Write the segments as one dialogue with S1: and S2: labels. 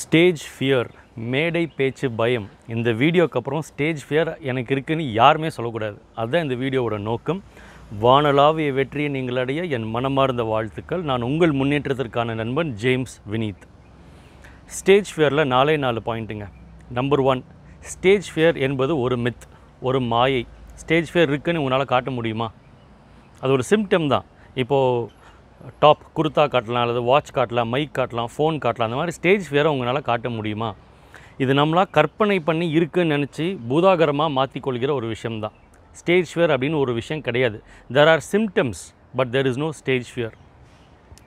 S1: stage fear மேடை பேச்சு பயம் இந்த வீடியோக்கு அப்புறம் ஸ்டேஜ் ஃபியர் எனக்கு இருக்குன்னு யாருமே சொல்லக்கூடாது அதுதான் இந்த வீடியோவோட நோக்கம் வானலாவிய வெற்றியை நீங்களடைய என் மனமார்ந்த வாழ்த்துக்கள் நான் உங்கள் முன்னேற்றத்திற்கான நண்பன் ஜேம்ஸ் வினீத் ஸ்டேஜ் ஃபியரில் நாலே நாலு பாயிண்ட்டுங்க நம்பர் ஒன் ஸ்டேஜ் ஃபியர் என்பது ஒரு மித் ஒரு மாயை ஸ்டேஜ் ஃபியர் இருக்குன்னு உங்களால் காட்ட முடியுமா அது ஒரு சிம்டம் தான் இப்போது டாப் குர்த்தா காட்டலாம் அல்லது வாட்ச் காட்டலாம் மைக் காட்டலாம் ஃபோன் காட்டலாம் அந்த மாதிரி ஸ்டேஜ் வேறு உங்களால் காட்ட முடியுமா இது நம்மளாக கற்பனை பண்ணி இருக்குன்னு நினச்சி பூதாகரமாக மாற்றிக்கொள்கிற ஒரு விஷயம்தான் ஸ்டேஜ் ஃபியர் அப்படின்னு ஒரு விஷயம் கிடையாது there are symptoms but there is no stage fear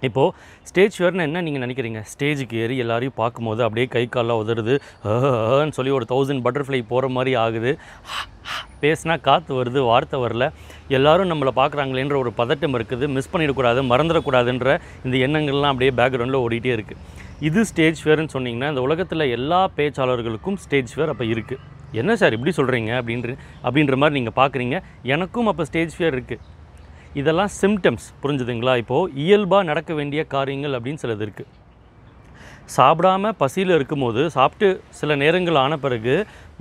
S1: இப்போது ஸ்டேஜ் ஃபியர்னு என்ன நீங்கள் நினைக்கிறீங்க ஸ்டேஜுக்கு ஏறி எல்லாரையும் பார்க்கும்போது அப்படியே கை காலாக உதறுது சொல்லி ஒரு தௌசண்ட் பட்டர்ஃப்ளை போகிற மாதிரி ஆகுது பேசினா காற்று வருது வார்த்தை வரல எல்லோரும் நம்மளை பார்க்குறாங்களேன்ற ஒரு பதட்டம் இருக்குது மிஸ் பண்ணிடக்கூடாது மறந்துடக்கூடாதுன்ற இந்த எண்ணங்கள்லாம் அப்படியே பேக்ரவுண்டில் ஓடிட்டே இருக்குது இது ஸ்டேஜ் ஃபேர்னு சொன்னிங்கன்னா இந்த உலகத்தில் எல்லா பேச்சாளர்களுக்கும் ஸ்டேஜ் ஃபேர் அப்போ இருக்குது என்ன சார் இப்படி சொல்கிறீங்க அப்படின்ற அப்படின்ற மாதிரி நீங்கள் பார்க்குறீங்க எனக்கும் அப்போ ஸ்டேஜ் ஃபியர் இருக்குது இதெல்லாம் சிம்டம்ஸ் புரிஞ்சுதுங்களா இப்போது இயல்பாக நடக்க வேண்டிய காரியங்கள் அப்படின்னு சிலது இருக்குது சாப்பிடாமல் பசியில் இருக்கும்போது சாப்பிட்டு சில நேரங்கள் ஆன பிறகு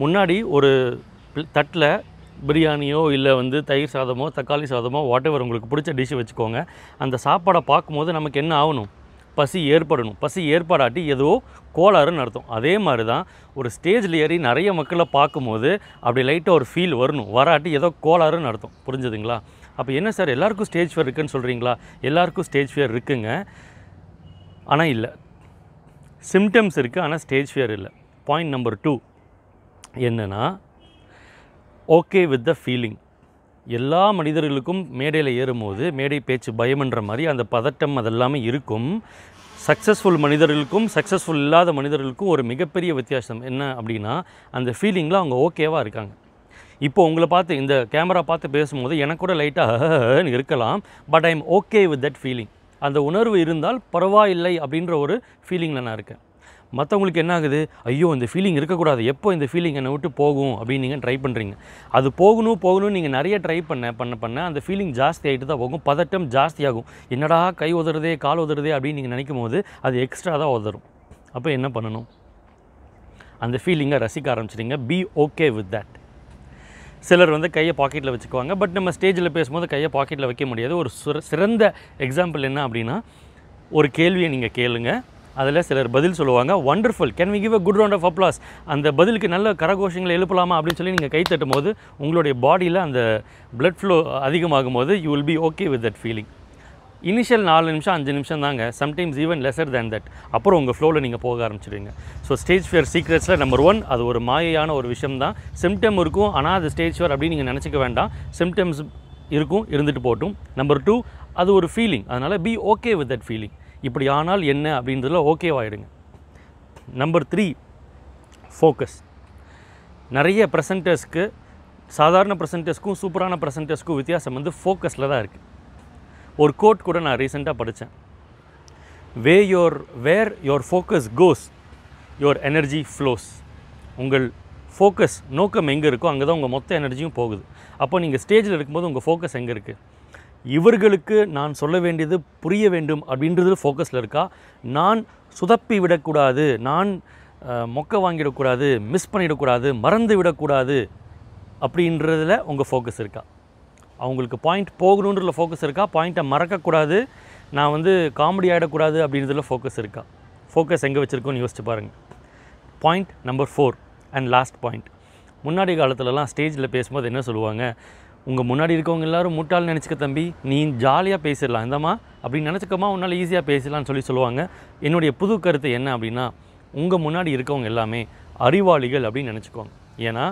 S1: முன்னாடி ஒரு தட்டில் பிரியாணியோ இல்லை வந்து தயிர் சாதமோ தக்காளி சாதமோ வாட் எவர் உங்களுக்கு பிடிச்ச டிஷ்ஷு வச்சுக்கோங்க அந்த சாப்பாடை பார்க்கும்போது நமக்கு என்ன ஆகணும் பசி ஏற்படணும் பசி ஏற்படாட்டி ஏதோ கோளாறுன்னு அர்த்தம் அதே மாதிரி தான் ஒரு ஸ்டேஜில் ஏறி நிறைய மக்களை பார்க்கும்போது அப்படி லைட்டாக ஒரு ஃபீல் வரணும் வராட்டி ஏதோ கோளாறுன்னு அர்த்தம் புரிஞ்சுதுங்களா அப்போ என்ன சார் எல்லாருக்கும் ஸ்டேஜ் ஃபியர் இருக்குதுன்னு சொல்கிறீங்களா எல்லாருக்கும் ஸ்டேஜ் ஃபியர் இருக்குங்க ஆனால் இல்லை சிம்டம்ஸ் இருக்குது ஆனால் ஸ்டேஜ் ஃபியர் இல்லை பாயிண்ட் நம்பர் டூ என்னென்னா ஓகே வித் த ஃபீலிங் எல்லா மனிதர்களுக்கும் மேடையில் ஏறும்போது மேடை பேச்சு பயமன்ற மாதிரி அந்த பதட்டம் அதெல்லாமே இருக்கும் சக்ஸஸ்ஃபுல் மனிதர்களுக்கும் சக்ஸஸ்ஃபுல் இல்லாத மனிதர்களுக்கும் ஒரு மிகப்பெரிய வித்தியாசம் என்ன அப்படின்னா அந்த ஃபீலிங்கில் அவங்க ஓகேவாக இருக்காங்க இப்போ உங்களை பார்த்து இந்த கேமரா பார்த்து பேசும்போது எனக்கு கூட லைட்டாக இருக்கலாம் but I am okay with that feeling அந்த உணர்வு இருந்தால் பரவாயில்லை அப்படின்ற ஒரு ஃபீலிங்கில் நான் இருக்கேன் மற்றவங்களுக்கு என்ன ஆகுது ஐயோ இந்த ஃபீலிங் இருக்கக்கூடாது எப்போ இந்த ஃபீலிங் என்னை விட்டு போகும் அப்படின்னு நீங்கள் ட்ரை பண்ணுறீங்க அது போகணும் போகணும் நீங்கள் நிறைய ட்ரை பண்ண பண்ண பண்ண அந்த ஃபீலிங் ஜாஸ்தி ஆகிட்டு தான் போகும் பதட்டம் ஜாஸ்தியாகும் என்னடா கை உதறதே கால் உதறதே அப்படின்னு நீங்கள் நினைக்கும் போது அது எக்ஸ்ட்ரா தான் உதறும் அப்போ என்ன பண்ணணும் அந்த ஃபீலிங்கை ரசிக்க ஆரம்பிச்சிட்டிங்க பி ஓகே வித் தட் சிலர் வந்து கையை பாக்கெட்டில் வச்சுக்குவாங்க பட் நம்ம ஸ்டேஜில் பேசும்போது கையை பாக்கெட்டில் வைக்க முடியாது ஒரு சிறந்த எக்ஸாம்பிள் என்ன அப்படின்னா ஒரு கேள்வியை நீங்கள் கேளுங்கள் அதில் சிலர் பதில் சொல்லுவாங்க wonderful can we give a good round of applause அந்த பதிலுக்கு நல்ல கரகோஷங்களை எழுப்பலாமா அப்படின்னு சொல்லி நீங்கள் கை தட்டும் போது உங்களுடைய பாடியில் அந்த பிளட் ஃப்ளோ அதிகமாகும் போது you will be okay with that feeling initial நாலு நிமிஷம் அஞ்சு நிமிஷம் தாங்க sometimes even lesser than that அப்புறம் உங்கள் ஃப்ளோவில் நீங்கள் போக ஆரம்பிச்சிடுவீங்க ஸோ ஸ்டேஜ் ஃபியர் சீக்ரெட்ஸில் நம்பர் ஒன் அது ஒரு மாயையான ஒரு விஷயம் தான் சிம்டம் இருக்கும் ஆனால் அது ஸ்டேஜ் ஃபியர் அப்படின்னு நீங்கள் நினச்சிக்க வேண்டாம் சிம்டம்ஸ் இருக்கும் இருந்துட்டு போட்டும் நம்பர் டூ அது ஒரு ஃபீலிங் அதனால் be okay with that feeling இப்படி ஆனால் என்ன அப்படின்றதில் ஓகேவாயிடுங்க நம்பர் த்ரீ ஃபோக்கஸ் நிறைய ப்ரெசன்டர்ஸ்க்கு சாதாரண ப்ரெசன்டர்ஸ்க்கும் சூப்பரான ப்ரெசன்டர்ஸ்க்கும் வித்தியாசம் வந்து ஃபோக்கஸில் தான் இருக்குது ஒரு கோட் கூட நான் ரீசெண்டாக படித்தேன் way your where your focus goes your energy flows உங்கள் ஃபோக்கஸ் நோக்கம் எங்கே இருக்கோ அங்கே தான் உங்கள் மொத்த எனர்ஜியும் போகுது அப்போ நீங்கள் ஸ்டேஜில் இருக்கும்போது உங்கள் ஃபோக்கஸ் எங்கே இருக்குது இவர்களுக்கு நான் சொல்ல வேண்டியது புரிய வேண்டும் அப்படின்றது ஃபோக்கஸில் இருக்கா நான் சுதப்பி விடக்கூடாது நான் மொக்க வாங்கிடக்கூடாது மிஸ் பண்ணிடக்கூடாது மறந்து விடக்கூடாது அப்படின்றதில் உங்கள் ஃபோக்கஸ் இருக்கா அவங்களுக்கு பாயிண்ட் போகணுன்றதில் ஃபோக்கஸ் இருக்கா பாயிண்ட்டை மறக்கக்கூடாது நான் வந்து காமெடி ஆகிடக்கூடாது அப்படின்றதில் ஃபோக்கஸ் இருக்கா ஃபோக்கஸ் எங்கே வச்சுருக்கோன்னு யோசிச்சு பாருங்கள் point number four and last point முன்னாடி காலத்துலலாம் ஸ்டேஜில் பேசும்போது என்ன சொல்லுவாங்க உங்கள் முன்னாடி இருக்கவங்க எல்லாரும் முட்டாள் நினச்சிக்க தம்பி நீ ஜாலியாக பேசிடலாம் இந்தம்மா அப்படின்னு நினச்சிக்கமா உன்னால் ஈஸியாக பேசலாம்னு சொல்லி சொல்லுவாங்க என்னுடைய புது கருத்து என்ன அப்படின்னா உங்கள் முன்னாடி இருக்கவங்க எல்லாமே அறிவாளிகள் அப்படின்னு நினச்சிக்கோங்க ஏன்னா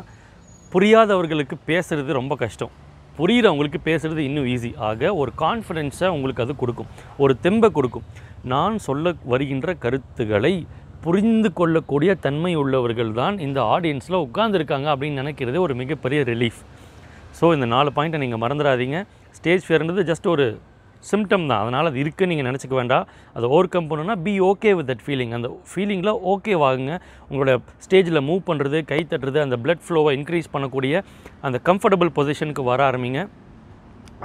S1: புரியாதவர்களுக்கு பேசுகிறது ரொம்ப கஷ்டம் புரிகிறவங்களுக்கு பேசுகிறது இன்னும் ஈஸி ஆக ஒரு கான்ஃபிடென்ஸை உங்களுக்கு அது கொடுக்கும் ஒரு தெம்பை கொடுக்கும் நான் சொல்ல வருகின்ற கருத்துக்களை புரிந்து கொள்ளக்கூடிய தன்மை உள்ளவர்கள் தான் இந்த ஆடியன்ஸில் உட்காந்துருக்காங்க அப்படின்னு நினைக்கிறது ஒரு மிகப்பெரிய ரிலீஃப் ஸோ இந்த நாலு பாயிண்ட்டை நீங்கள் மறந்துடாதீங்க ஸ்டேஜ் ஃபியர்ன்றது ஜஸ்ட் ஒரு சிம்டம் தான் அதனால் அது இருக்குன்னு நீங்கள் நினச்சிக்க வேண்டாம் அதை ஓவர் கம் பண்ணணும்னா be okay with that feeling அந்த ஃபீலிங்கில் ஓகே வாகுங்க உங்களோட ஸ்டேஜில் மூவ் பண்ணுறது கை தட்டுறது அந்த பிளட் ஃப்ளோவை இன்க்ரீஸ் பண்ணக்கூடிய அந்த கம்ஃபர்டபுள் பொசிஷனுக்கு வர ஆரம்பிங்க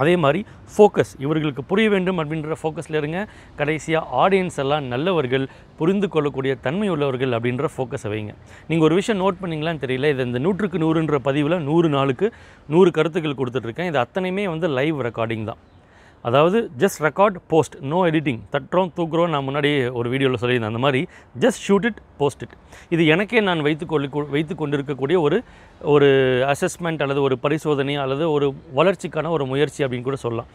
S1: அதே மாதிரி ஃபோக்கஸ் இவர்களுக்கு புரிய வேண்டும் அப்படின்ற ஃபோக்கஸில் இருங்க கடைசியாக ஆடியன்ஸ் எல்லாம் நல்லவர்கள் புரிந்து கொள்ளக்கூடிய தன்மை உள்ளவர்கள் அப்படின்ற ஃபோக்கஸை வைங்க நீங்கள் ஒரு விஷயம் நோட் பண்ணிங்களான்னு தெரியல இது இந்த நூற்றுக்கு நூறுன்ற பதிவில் நூறு நாளுக்கு நூறு கருத்துக்கள் கொடுத்துட்ருக்கேன் இது அத்தனையுமே வந்து லைவ் ரெக்கார்டிங் தான் அதாவது just record post no editing தட்டுறோம் தூக்குறோம் நான் முன்னாடி ஒரு வீடியோவில் சொல்லியிருந்தேன் அந்த மாதிரி just shoot it post it இது எனக்கே நான் வைத்து கொள்ளு வைத்து கொண்டிருக்கக்கூடிய ஒரு ஒரு அசஸ்மெண்ட் அல்லது ஒரு பரிசோதனை அல்லது ஒரு வளர்ச்சிக்கான ஒரு முயற்சி அப்படின்னு கூட சொல்லலாம்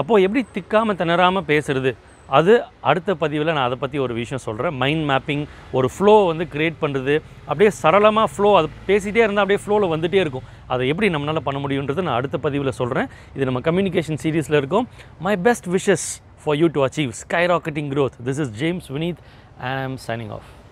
S1: அப்போது எப்படி திக்காமல் திணறாமல் பேசுகிறது அது அடுத்த பதிவில் நான் அதை பற்றி ஒரு விஷயம் சொல்கிறேன் மைண்ட் மேப்பிங் ஒரு ஃப்ளோ வந்து க்ரியேட் பண்ணுறது அப்படியே சரளமாக ஃப்ளோ அது பேசிகிட்டே இருந்தால் அப்படியே ஃப்ளோவில் வந்துகிட்டே இருக்கும் அதை எப்படி நம்மளால் பண்ண முடியுன்றது நான் அடுத்த பதிவில் சொல்கிறேன் இது நம்ம கம்யூனிகேஷன் சீரீஸில் இருக்கும் my best wishes for you to achieve skyrocketing growth this is James Vineeth I am signing of